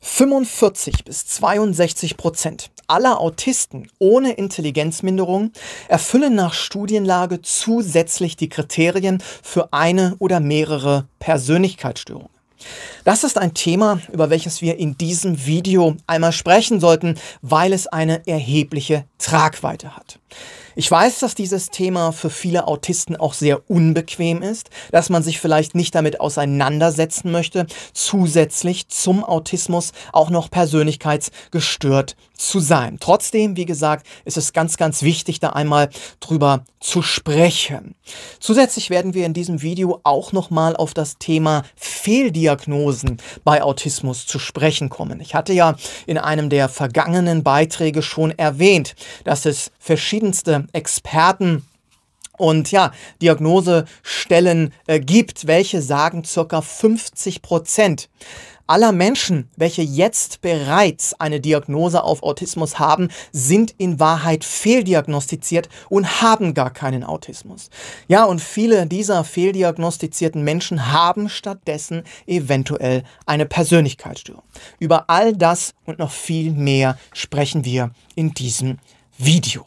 45 bis 62 Prozent aller Autisten ohne Intelligenzminderung erfüllen nach Studienlage zusätzlich die Kriterien für eine oder mehrere Persönlichkeitsstörungen. Das ist ein Thema, über welches wir in diesem Video einmal sprechen sollten, weil es eine erhebliche Tragweite hat. Ich weiß, dass dieses Thema für viele Autisten auch sehr unbequem ist, dass man sich vielleicht nicht damit auseinandersetzen möchte, zusätzlich zum Autismus auch noch persönlichkeitsgestört zu sein. Trotzdem, wie gesagt, ist es ganz, ganz wichtig, da einmal drüber zu sprechen. Zusätzlich werden wir in diesem Video auch nochmal auf das Thema Fehldiagnosen bei Autismus zu sprechen kommen. Ich hatte ja in einem der vergangenen Beiträge schon erwähnt, dass es verschiedene verschiedenste Experten und ja, Diagnosestellen äh, gibt, welche sagen ca. 50 Prozent aller Menschen, welche jetzt bereits eine Diagnose auf Autismus haben, sind in Wahrheit fehldiagnostiziert und haben gar keinen Autismus. Ja, und viele dieser fehldiagnostizierten Menschen haben stattdessen eventuell eine Persönlichkeitsstörung. Über all das und noch viel mehr sprechen wir in diesem Video.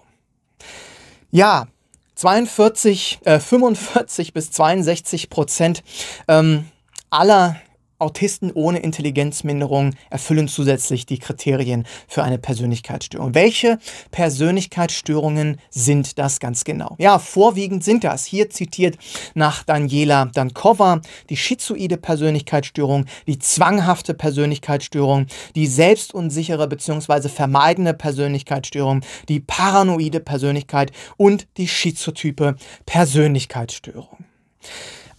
Ja, 42, äh, 45 bis 62 Prozent ähm, aller Autisten ohne Intelligenzminderung erfüllen zusätzlich die Kriterien für eine Persönlichkeitsstörung. Welche Persönlichkeitsstörungen sind das ganz genau? Ja, vorwiegend sind das, hier zitiert nach Daniela Dankova, die schizoide Persönlichkeitsstörung, die zwanghafte Persönlichkeitsstörung, die selbstunsichere bzw. vermeidende Persönlichkeitsstörung, die paranoide Persönlichkeit und die schizotype Persönlichkeitsstörung.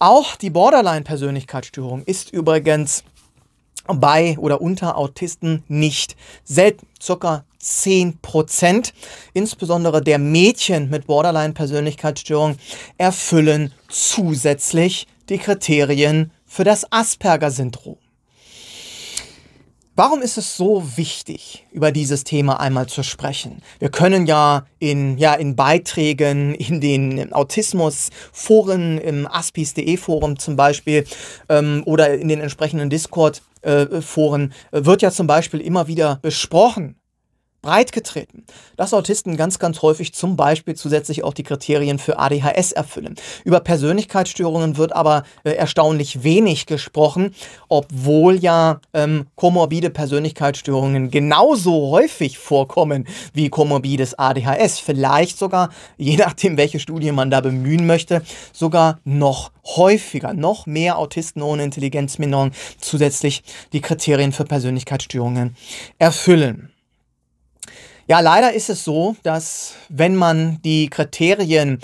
Auch die Borderline-Persönlichkeitsstörung ist übrigens bei oder unter Autisten nicht selten, circa 10%, insbesondere der Mädchen mit Borderline-Persönlichkeitsstörung, erfüllen zusätzlich die Kriterien für das Asperger-Syndrom. Warum ist es so wichtig, über dieses Thema einmal zu sprechen? Wir können ja in, ja, in Beiträgen, in den Autismusforen, im aspis.de-Forum zum Beispiel ähm, oder in den entsprechenden Discord-Foren, äh, äh, wird ja zum Beispiel immer wieder besprochen, breitgetreten, dass Autisten ganz, ganz häufig zum Beispiel zusätzlich auch die Kriterien für ADHS erfüllen. Über Persönlichkeitsstörungen wird aber äh, erstaunlich wenig gesprochen, obwohl ja ähm, komorbide Persönlichkeitsstörungen genauso häufig vorkommen wie komorbides ADHS. Vielleicht sogar, je nachdem, welche Studie man da bemühen möchte, sogar noch häufiger, noch mehr Autisten ohne Intelligenzminderung zusätzlich die Kriterien für Persönlichkeitsstörungen erfüllen. Ja, leider ist es so, dass wenn man die Kriterien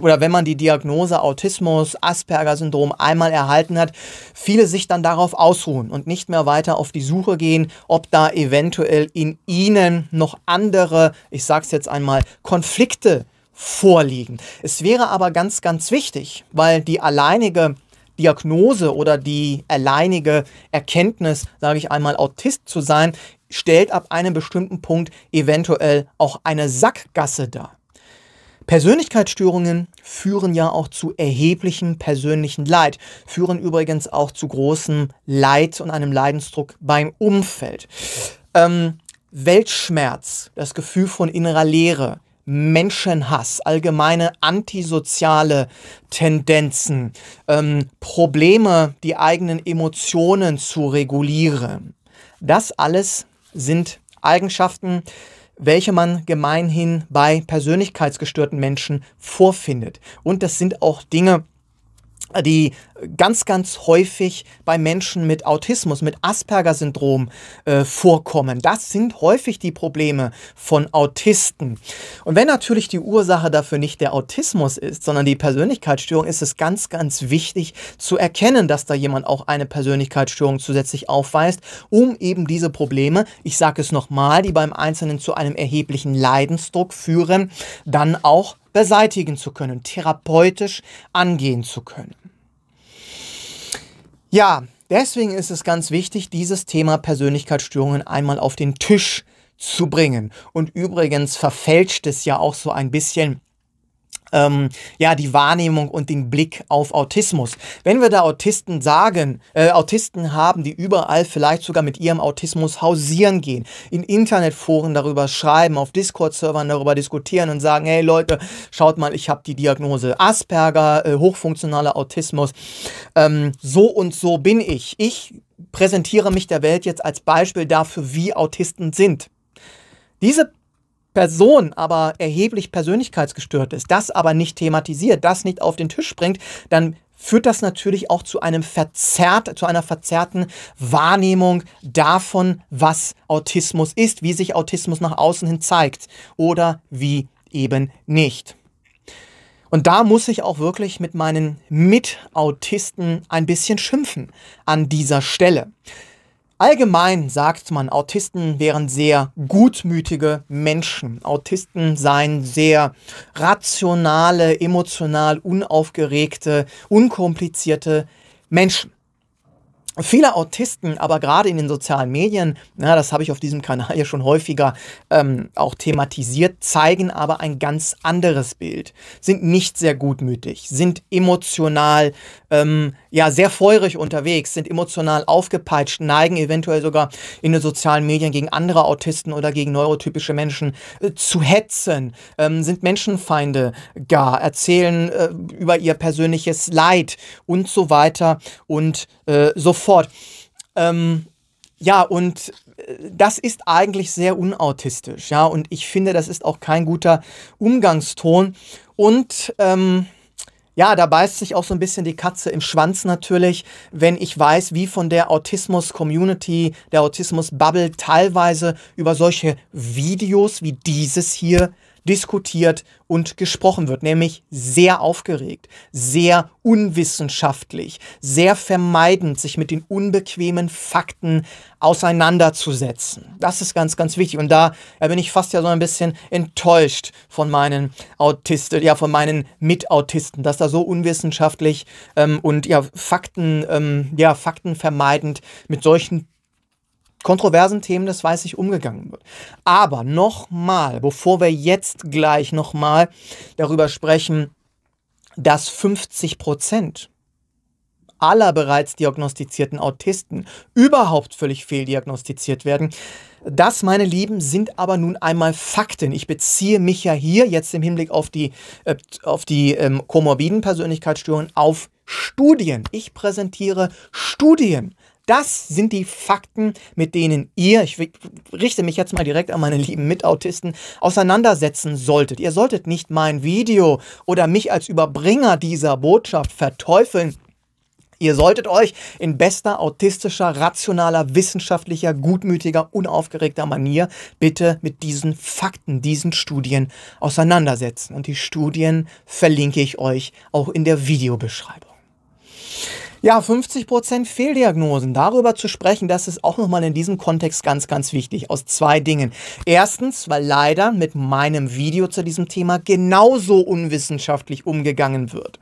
oder wenn man die Diagnose Autismus, Asperger-Syndrom einmal erhalten hat, viele sich dann darauf ausruhen und nicht mehr weiter auf die Suche gehen, ob da eventuell in ihnen noch andere, ich sage es jetzt einmal, Konflikte vorliegen. Es wäre aber ganz, ganz wichtig, weil die alleinige Diagnose oder die alleinige Erkenntnis, sage ich einmal, Autist zu sein, stellt ab einem bestimmten Punkt eventuell auch eine Sackgasse dar. Persönlichkeitsstörungen führen ja auch zu erheblichem persönlichen Leid, führen übrigens auch zu großem Leid und einem Leidensdruck beim Umfeld. Ähm, Weltschmerz, das Gefühl von innerer Leere, Menschenhass, allgemeine antisoziale Tendenzen, ähm, Probleme, die eigenen Emotionen zu regulieren. Das alles sind Eigenschaften, welche man gemeinhin bei persönlichkeitsgestörten Menschen vorfindet. Und das sind auch Dinge, die ganz, ganz häufig bei Menschen mit Autismus, mit Asperger-Syndrom äh, vorkommen. Das sind häufig die Probleme von Autisten. Und wenn natürlich die Ursache dafür nicht der Autismus ist, sondern die Persönlichkeitsstörung, ist es ganz, ganz wichtig zu erkennen, dass da jemand auch eine Persönlichkeitsstörung zusätzlich aufweist, um eben diese Probleme, ich sage es nochmal, die beim Einzelnen zu einem erheblichen Leidensdruck führen, dann auch beseitigen zu können, therapeutisch angehen zu können. Ja, deswegen ist es ganz wichtig, dieses Thema Persönlichkeitsstörungen einmal auf den Tisch zu bringen. Und übrigens verfälscht es ja auch so ein bisschen ähm, ja, die Wahrnehmung und den Blick auf Autismus. Wenn wir da Autisten sagen, äh, Autisten haben, die überall vielleicht sogar mit ihrem Autismus hausieren gehen, in Internetforen darüber schreiben, auf Discord-Servern darüber diskutieren und sagen, hey Leute, schaut mal, ich habe die Diagnose Asperger, äh, hochfunktionaler Autismus, ähm, so und so bin ich. Ich präsentiere mich der Welt jetzt als Beispiel dafür, wie Autisten sind. Diese Person aber erheblich persönlichkeitsgestört ist, das aber nicht thematisiert, das nicht auf den Tisch bringt, dann führt das natürlich auch zu einem verzerrt, zu einer verzerrten Wahrnehmung davon, was Autismus ist, wie sich Autismus nach außen hin zeigt oder wie eben nicht. Und da muss ich auch wirklich mit meinen Mitautisten ein bisschen schimpfen an dieser Stelle. Allgemein sagt man, Autisten wären sehr gutmütige Menschen. Autisten seien sehr rationale, emotional unaufgeregte, unkomplizierte Menschen. Viele Autisten, aber gerade in den sozialen Medien, na, das habe ich auf diesem Kanal ja schon häufiger ähm, auch thematisiert, zeigen aber ein ganz anderes Bild, sind nicht sehr gutmütig, sind emotional, ähm, ja, sehr feurig unterwegs, sind emotional aufgepeitscht, neigen eventuell sogar in den sozialen Medien gegen andere Autisten oder gegen neurotypische Menschen äh, zu hetzen, ähm, sind Menschenfeinde gar, erzählen äh, über ihr persönliches Leid und so weiter und äh, so fort. Ähm, ja, und äh, das ist eigentlich sehr unautistisch, ja, und ich finde, das ist auch kein guter Umgangston. Und ähm, ja, da beißt sich auch so ein bisschen die Katze im Schwanz natürlich, wenn ich weiß, wie von der Autismus-Community, der Autismus-Bubble teilweise über solche Videos wie dieses hier diskutiert und gesprochen wird, nämlich sehr aufgeregt, sehr unwissenschaftlich, sehr vermeidend, sich mit den unbequemen Fakten auseinanderzusetzen. Das ist ganz, ganz wichtig. Und da bin ich fast ja so ein bisschen enttäuscht von meinen Autisten, ja, von meinen Mitautisten, dass da so unwissenschaftlich ähm, und ja, Fakten, ähm, ja, Fakten vermeidend mit solchen kontroversen Themen, das weiß ich, umgegangen wird. Aber nochmal, bevor wir jetzt gleich nochmal darüber sprechen, dass 50 Prozent aller bereits diagnostizierten Autisten überhaupt völlig fehldiagnostiziert werden. Das, meine Lieben, sind aber nun einmal Fakten. Ich beziehe mich ja hier jetzt im Hinblick auf die, äh, auf die ähm, komorbiden Persönlichkeitsstörungen auf Studien. Ich präsentiere Studien. Das sind die Fakten, mit denen ihr, ich richte mich jetzt mal direkt an meine lieben Mitautisten, auseinandersetzen solltet. Ihr solltet nicht mein Video oder mich als Überbringer dieser Botschaft verteufeln. Ihr solltet euch in bester autistischer, rationaler, wissenschaftlicher, gutmütiger, unaufgeregter Manier bitte mit diesen Fakten, diesen Studien auseinandersetzen. Und die Studien verlinke ich euch auch in der Videobeschreibung. Ja, 50% Fehldiagnosen. Darüber zu sprechen, das ist auch nochmal in diesem Kontext ganz, ganz wichtig. Aus zwei Dingen. Erstens, weil leider mit meinem Video zu diesem Thema genauso unwissenschaftlich umgegangen wird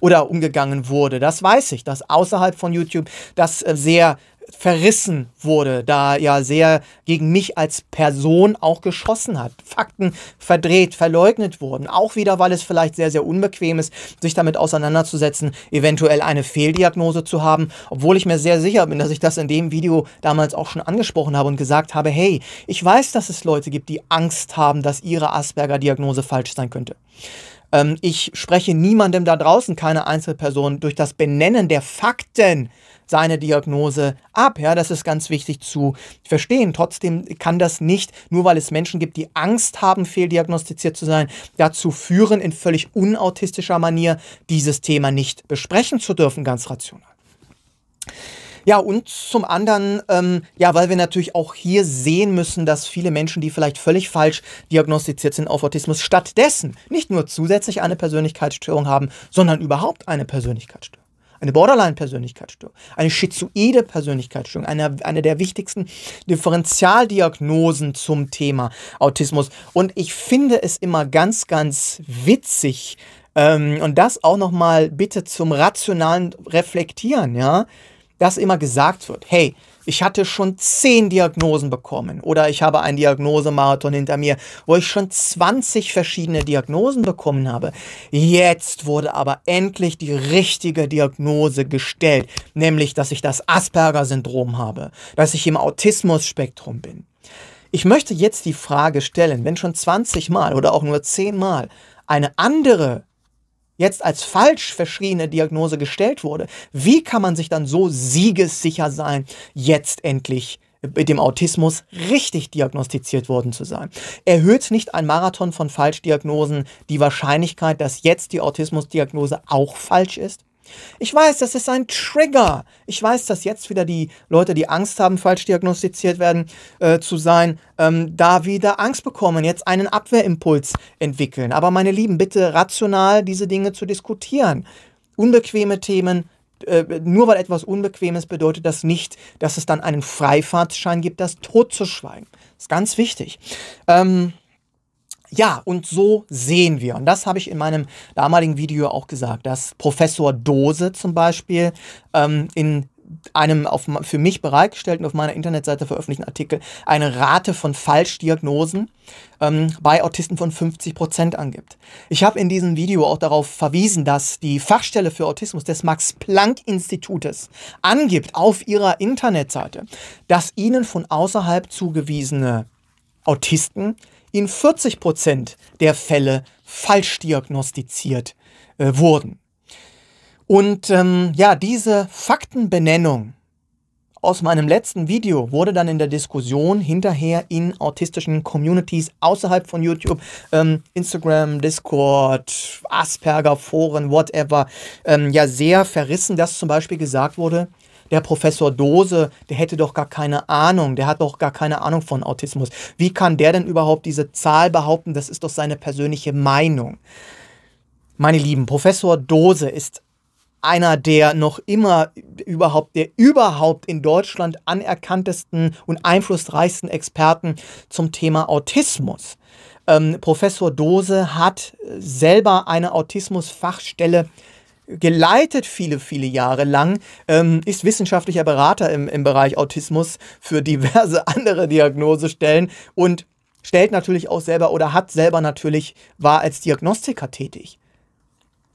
oder umgegangen wurde. Das weiß ich, dass außerhalb von YouTube das äh, sehr verrissen wurde, da ja sehr gegen mich als Person auch geschossen hat. Fakten verdreht, verleugnet wurden. Auch wieder, weil es vielleicht sehr, sehr unbequem ist, sich damit auseinanderzusetzen, eventuell eine Fehldiagnose zu haben, obwohl ich mir sehr sicher bin, dass ich das in dem Video damals auch schon angesprochen habe und gesagt habe, hey, ich weiß, dass es Leute gibt, die Angst haben, dass ihre Asperger-Diagnose falsch sein könnte. Ähm, ich spreche niemandem da draußen, keine Einzelperson, durch das Benennen der Fakten seine Diagnose ab. Ja, das ist ganz wichtig zu verstehen. Trotzdem kann das nicht, nur weil es Menschen gibt, die Angst haben, fehldiagnostiziert zu sein, dazu führen, in völlig unautistischer Manier dieses Thema nicht besprechen zu dürfen, ganz rational. Ja, und zum anderen, ähm, ja, weil wir natürlich auch hier sehen müssen, dass viele Menschen, die vielleicht völlig falsch diagnostiziert sind auf Autismus, stattdessen nicht nur zusätzlich eine Persönlichkeitsstörung haben, sondern überhaupt eine Persönlichkeitsstörung eine Borderline-Persönlichkeitsstörung, eine schizoide Persönlichkeitsstörung, eine, eine der wichtigsten Differentialdiagnosen zum Thema Autismus. Und ich finde es immer ganz, ganz witzig ähm, und das auch nochmal bitte zum rationalen Reflektieren, ja dass immer gesagt wird, hey, ich hatte schon zehn Diagnosen bekommen oder ich habe einen Diagnosemarathon hinter mir, wo ich schon 20 verschiedene Diagnosen bekommen habe. Jetzt wurde aber endlich die richtige Diagnose gestellt, nämlich dass ich das Asperger-Syndrom habe, dass ich im Autismus-Spektrum bin. Ich möchte jetzt die Frage stellen, wenn schon 20 Mal oder auch nur 10 Mal eine andere jetzt als falsch verschriene Diagnose gestellt wurde, wie kann man sich dann so siegessicher sein, jetzt endlich mit dem Autismus richtig diagnostiziert worden zu sein. Erhöht nicht ein Marathon von Falschdiagnosen die Wahrscheinlichkeit, dass jetzt die Autismusdiagnose auch falsch ist? Ich weiß, das ist ein Trigger. Ich weiß, dass jetzt wieder die Leute, die Angst haben, falsch diagnostiziert werden äh, zu sein, ähm, da wieder Angst bekommen, jetzt einen Abwehrimpuls entwickeln. Aber meine Lieben, bitte rational diese Dinge zu diskutieren. Unbequeme Themen äh, nur weil etwas unbequem ist, bedeutet das nicht, dass es dann einen Freifahrtschein gibt, das totzuschweigen. Das ist ganz wichtig. Ähm, ja, und so sehen wir, und das habe ich in meinem damaligen Video auch gesagt, dass Professor Dose zum Beispiel ähm, in einem auf, für mich bereitgestellten, auf meiner Internetseite veröffentlichten Artikel eine Rate von Falschdiagnosen ähm, bei Autisten von 50 Prozent angibt. Ich habe in diesem Video auch darauf verwiesen, dass die Fachstelle für Autismus des Max-Planck-Institutes angibt auf ihrer Internetseite, dass ihnen von außerhalb zugewiesene Autisten in 40 Prozent der Fälle falsch diagnostiziert äh, wurden. Und ähm, ja, diese Faktenbenennung aus meinem letzten Video wurde dann in der Diskussion hinterher in autistischen Communities außerhalb von YouTube, ähm, Instagram, Discord, Asperger, Foren, whatever, ähm, ja sehr verrissen, dass zum Beispiel gesagt wurde, der Professor Dose, der hätte doch gar keine Ahnung, der hat doch gar keine Ahnung von Autismus. Wie kann der denn überhaupt diese Zahl behaupten? Das ist doch seine persönliche Meinung. Meine Lieben, Professor Dose ist einer der noch immer überhaupt, der überhaupt in Deutschland anerkanntesten und einflussreichsten Experten zum Thema Autismus. Ähm, Professor Dose hat selber eine Autismusfachstelle fachstelle geleitet viele, viele Jahre lang, ähm, ist wissenschaftlicher Berater im, im Bereich Autismus für diverse andere Diagnosestellen und stellt natürlich auch selber oder hat selber natürlich, war als Diagnostiker tätig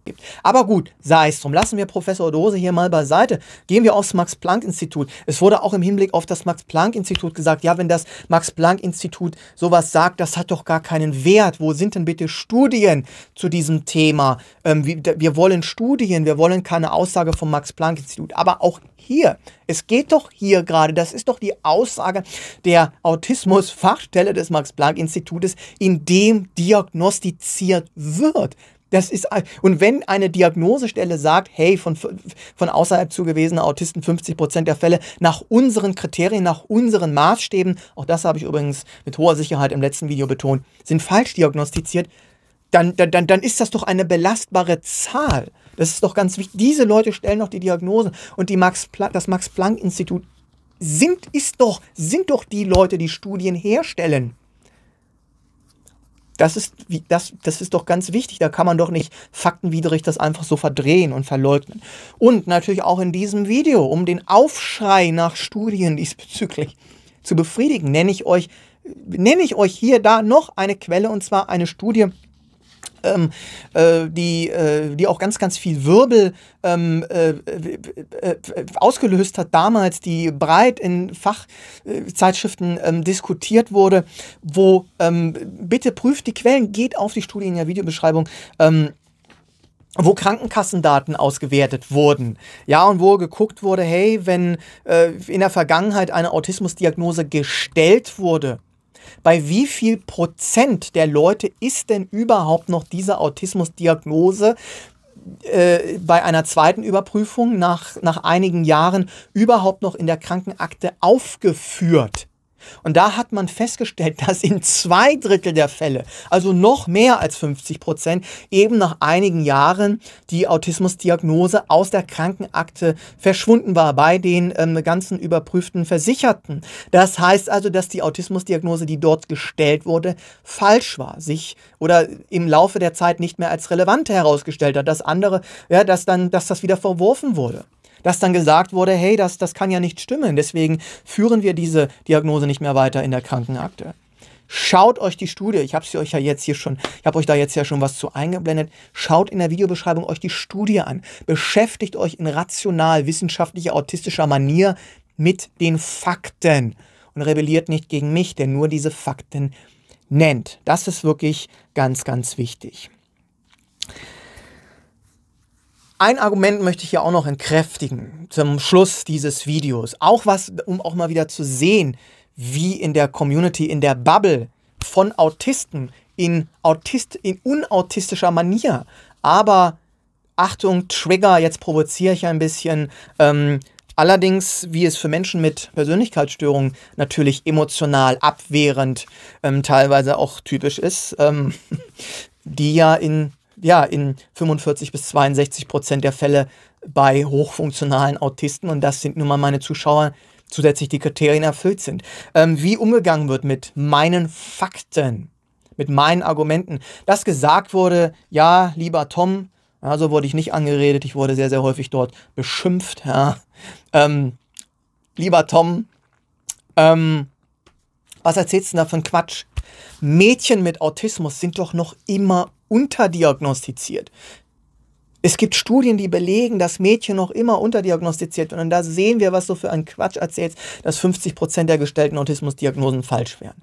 gibt. Aber gut, sei es drum. Lassen wir Professor Dose hier mal beiseite. Gehen wir aufs Max-Planck-Institut. Es wurde auch im Hinblick auf das Max-Planck-Institut gesagt, ja, wenn das Max-Planck-Institut sowas sagt, das hat doch gar keinen Wert. Wo sind denn bitte Studien zu diesem Thema? Ähm, wir, wir wollen Studien, wir wollen keine Aussage vom Max-Planck-Institut. Aber auch hier, es geht doch hier gerade, das ist doch die Aussage der Autismus-Fachstelle des Max-Planck-Institutes, in dem diagnostiziert wird. Das ist, und wenn eine Diagnosestelle sagt, hey, von, von außerhalb zugewiesene Autisten 50 Prozent der Fälle nach unseren Kriterien, nach unseren Maßstäben, auch das habe ich übrigens mit hoher Sicherheit im letzten Video betont, sind falsch diagnostiziert, dann, dann, dann ist das doch eine belastbare Zahl. Das ist doch ganz wichtig. Diese Leute stellen doch die Diagnosen. Und die Max das Max-Planck-Institut sind, sind doch die Leute, die Studien herstellen. Das ist, das, das ist doch ganz wichtig. Da kann man doch nicht faktenwidrig das einfach so verdrehen und verleugnen. Und natürlich auch in diesem Video, um den Aufschrei nach Studien diesbezüglich zu befriedigen, nenne ich euch, nenne ich euch hier da noch eine Quelle und zwar eine Studie ähm, äh, die, äh, die auch ganz, ganz viel Wirbel ähm, äh, äh, äh ausgelöst hat damals, die breit in Fachzeitschriften ähm, diskutiert wurde, wo ähm, bitte prüft die Quellen, geht auf die Studie in der Videobeschreibung ähm, wo Krankenkassendaten ausgewertet wurden. Ja, und wo geguckt wurde, hey, wenn äh, in der Vergangenheit eine Autismusdiagnose gestellt wurde, bei wie viel Prozent der Leute ist denn überhaupt noch diese Autismusdiagnose äh, bei einer zweiten Überprüfung nach, nach einigen Jahren überhaupt noch in der Krankenakte aufgeführt? Und da hat man festgestellt, dass in zwei Drittel der Fälle, also noch mehr als 50 Prozent, eben nach einigen Jahren die Autismusdiagnose aus der Krankenakte verschwunden war bei den ähm, ganzen überprüften Versicherten. Das heißt also, dass die Autismusdiagnose, die dort gestellt wurde, falsch war, sich oder im Laufe der Zeit nicht mehr als relevant herausgestellt hat. Das andere, ja, dass dann, dass das wieder verworfen wurde dass dann gesagt wurde, hey, das, das kann ja nicht stimmen. Deswegen führen wir diese Diagnose nicht mehr weiter in der Krankenakte. Schaut euch die Studie, ich habe sie euch ja jetzt hier schon, ich habe euch da jetzt ja schon was zu eingeblendet. Schaut in der Videobeschreibung euch die Studie an. Beschäftigt euch in rational wissenschaftlicher autistischer Manier mit den Fakten und rebelliert nicht gegen mich, der nur diese Fakten nennt. Das ist wirklich ganz ganz wichtig ein Argument möchte ich ja auch noch entkräftigen zum Schluss dieses Videos. Auch was, um auch mal wieder zu sehen, wie in der Community, in der Bubble von Autisten in, Autist, in unautistischer Manier, aber Achtung, Trigger, jetzt provoziere ich ein bisschen. Ähm, allerdings, wie es für Menschen mit Persönlichkeitsstörungen natürlich emotional, abwehrend, ähm, teilweise auch typisch ist, ähm, die ja in ja, in 45 bis 62 Prozent der Fälle bei hochfunktionalen Autisten. Und das sind nun mal meine Zuschauer, zusätzlich die Kriterien erfüllt sind. Ähm, wie umgegangen wird mit meinen Fakten, mit meinen Argumenten. Dass gesagt wurde, ja, lieber Tom, ja, so wurde ich nicht angeredet, ich wurde sehr, sehr häufig dort beschimpft. Ja. Ähm, lieber Tom, ähm, was erzählst du denn da von Quatsch? Mädchen mit Autismus sind doch noch immer unterdiagnostiziert. Es gibt Studien, die belegen, dass Mädchen noch immer unterdiagnostiziert werden. Und da sehen wir, was du für einen Quatsch erzählst, dass 50 Prozent der gestellten Autismusdiagnosen falsch wären.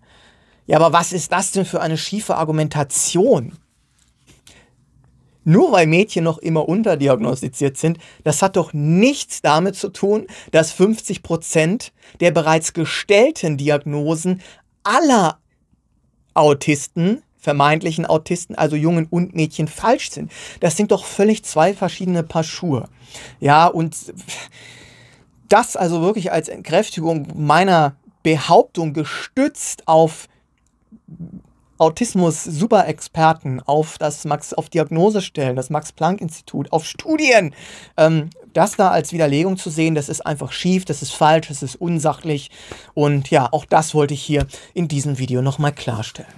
Ja, aber was ist das denn für eine schiefe Argumentation? Nur weil Mädchen noch immer unterdiagnostiziert sind, das hat doch nichts damit zu tun, dass 50 Prozent der bereits gestellten Diagnosen aller Autisten, vermeintlichen Autisten, also Jungen und Mädchen, falsch sind. Das sind doch völlig zwei verschiedene Paar Schuhe. Ja, und das also wirklich als Entkräftigung meiner Behauptung gestützt auf Autismus-Superexperten auf das Max, auf Diagnose das Max-Planck-Institut, auf Studien. Ähm, das da als Widerlegung zu sehen, das ist einfach schief, das ist falsch, das ist unsachlich. Und ja, auch das wollte ich hier in diesem Video nochmal klarstellen.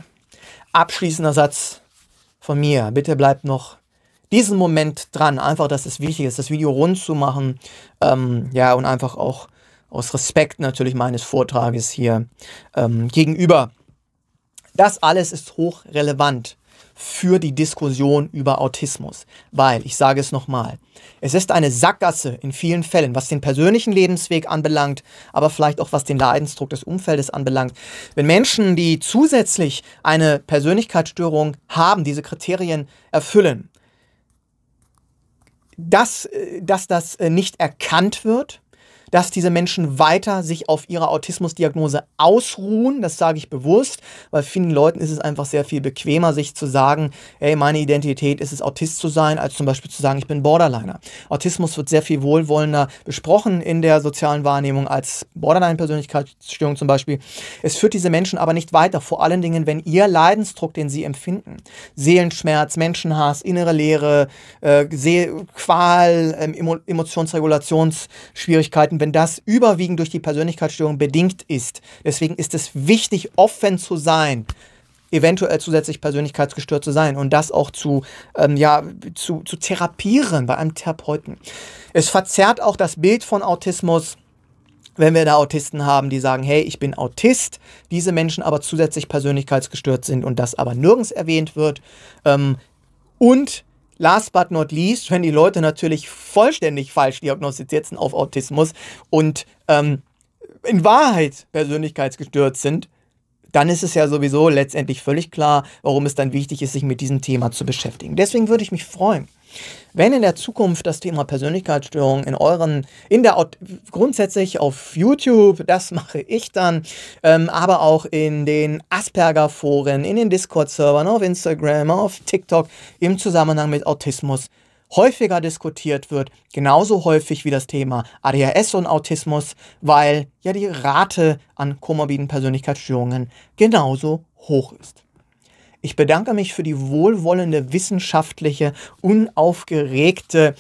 Abschließender Satz von mir. Bitte bleibt noch diesen Moment dran. Einfach, dass es wichtig ist, das Video rund zu machen. Ähm, ja, und einfach auch aus Respekt natürlich meines Vortrages hier ähm, gegenüber das alles ist hochrelevant für die Diskussion über Autismus, weil, ich sage es nochmal, es ist eine Sackgasse in vielen Fällen, was den persönlichen Lebensweg anbelangt, aber vielleicht auch was den Leidensdruck des Umfeldes anbelangt. Wenn Menschen, die zusätzlich eine Persönlichkeitsstörung haben, diese Kriterien erfüllen, dass, äh, dass das äh, nicht erkannt wird, dass diese Menschen weiter sich auf ihrer Autismusdiagnose ausruhen. Das sage ich bewusst, weil vielen Leuten ist es einfach sehr viel bequemer, sich zu sagen, hey, meine Identität ist es, Autist zu sein, als zum Beispiel zu sagen, ich bin Borderliner. Autismus wird sehr viel wohlwollender besprochen in der sozialen Wahrnehmung als Borderline-Persönlichkeitsstörung zum Beispiel. Es führt diese Menschen aber nicht weiter, vor allen Dingen, wenn ihr Leidensdruck, den sie empfinden, Seelenschmerz, Menschenhass, innere Leere, äh, Qual, ähm, Emotionsregulationsschwierigkeiten, wenn das überwiegend durch die Persönlichkeitsstörung bedingt ist. Deswegen ist es wichtig, offen zu sein eventuell zusätzlich persönlichkeitsgestört zu sein und das auch zu, ähm, ja, zu, zu therapieren bei einem Therapeuten. Es verzerrt auch das Bild von Autismus wenn wir da Autisten haben, die sagen, hey, ich bin Autist, diese Menschen aber zusätzlich persönlichkeitsgestört sind und das aber nirgends erwähnt wird. Ähm, und last but not least, wenn die Leute natürlich vollständig falsch diagnostiziert sind auf Autismus und ähm, in Wahrheit persönlichkeitsgestört sind, dann ist es ja sowieso letztendlich völlig klar, warum es dann wichtig ist, sich mit diesem Thema zu beschäftigen. Deswegen würde ich mich freuen, wenn in der Zukunft das Thema Persönlichkeitsstörung in euren, in der grundsätzlich auf YouTube, das mache ich dann, ähm, aber auch in den Asperger-Foren, in den Discord-Servern, auf Instagram, auf TikTok im Zusammenhang mit Autismus häufiger diskutiert wird, genauso häufig wie das Thema ADHS und Autismus, weil ja die Rate an komorbiden Persönlichkeitsstörungen genauso hoch ist. Ich bedanke mich für die wohlwollende, wissenschaftliche, unaufgeregte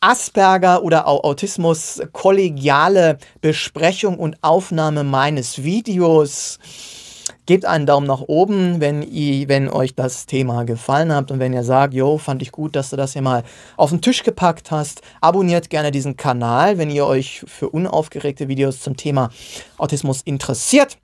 Asperger oder Autismus kollegiale Besprechung und Aufnahme meines Videos. Gebt einen Daumen nach oben, wenn, ihr, wenn euch das Thema gefallen hat und wenn ihr sagt, yo, fand ich gut, dass du das hier mal auf den Tisch gepackt hast. Abonniert gerne diesen Kanal, wenn ihr euch für unaufgeregte Videos zum Thema Autismus interessiert.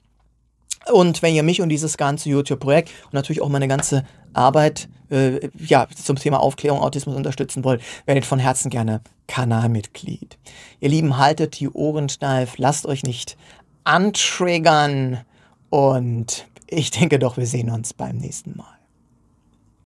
Und wenn ihr mich und dieses ganze YouTube-Projekt und natürlich auch meine ganze Arbeit äh, ja, zum Thema Aufklärung Autismus unterstützen wollt, werdet von Herzen gerne Kanalmitglied. Ihr Lieben, haltet die Ohren steif, lasst euch nicht antriggern und ich denke doch, wir sehen uns beim nächsten Mal.